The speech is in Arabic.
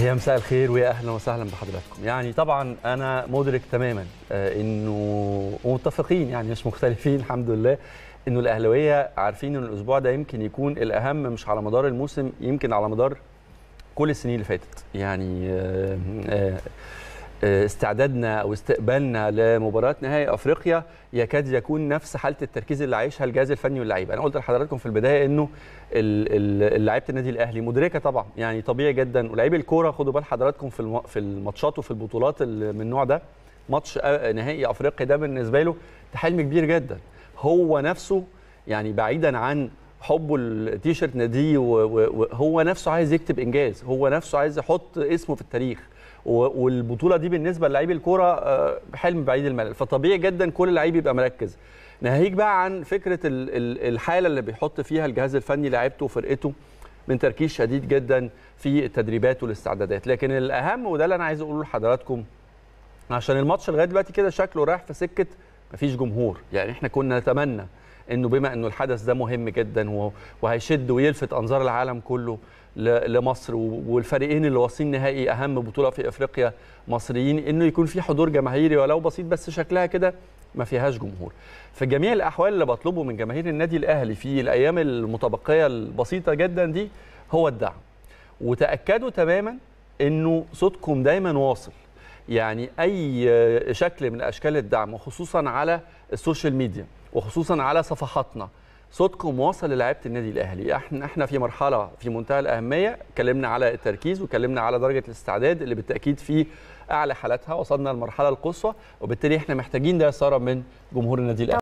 يا مساء الخير ويا اهلا وسهلا بحضراتكم يعني طبعا انا مدرك تماما آه، انه ومتفقين يعني مش مختلفين الحمد لله انه الاهلاويه عارفين ان الاسبوع ده يمكن يكون الاهم مش على مدار الموسم يمكن على مدار كل السنين اللي فاتت يعني آآ آه، آآ آه، استعدادنا او استقبالنا لمباراه نهائي افريقيا يكاد يكون نفس حاله التركيز اللي عايشها الجهاز الفني واللعيبه انا قلت لحضراتكم في البدايه انه لعيبه النادي الاهلي مدركه طبعا يعني طبيعي جدا ولاعيبه الكوره خدوا بال حضراتكم في في الماتشات وفي البطولات من النوع ده ماتش نهائي افريقيا ده بالنسبه له تحلم كبير جدا هو نفسه يعني بعيدا عن حبه التيشيرت ناديه وهو نفسه عايز يكتب انجاز هو نفسه عايز يحط اسمه في التاريخ والبطوله دي بالنسبه للاعيب الكوره آه، حلم بعيد الملل فطبيعي جدا كل لعيب يبقى مركز ناهيك بقى عن فكره الحاله اللي بيحط فيها الجهاز الفني لعيبته وفرقته من تركيز شديد جدا في التدريبات والاستعدادات لكن الاهم وده اللي انا عايز اقوله لحضراتكم عشان الماتش لغايه دلوقتي كده شكله رايح في سكه مفيش جمهور يعني احنا كنا نتمنى انه بما انه الحدث ده مهم جدا وهيشد ويلفت انظار العالم كله لمصر والفريقين اللي واصلين نهائي اهم بطوله في افريقيا مصريين انه يكون في حضور جماهيري ولو بسيط بس شكلها كده ما فيهاش جمهور في جميع الاحوال اللي بطلبه من جماهير النادي الاهلي في الايام المتبقيه البسيطه جدا دي هو الدعم وتاكدوا تماما انه صوتكم دايما واصل يعني اي آه، شكل من اشكال الدعم وخصوصا على السوشيال ميديا وخصوصا على صفحاتنا صوتكم واصل للاعيبه النادي الاهلي احنا احنا في مرحله في منتهى الاهميه اتكلمنا على التركيز واتكلمنا على درجه الاستعداد اللي بالتاكيد في اعلى حالاتها وصلنا للمرحله القصوى وبالتالي احنا محتاجين ده يا ساره من جمهور النادي الاهلي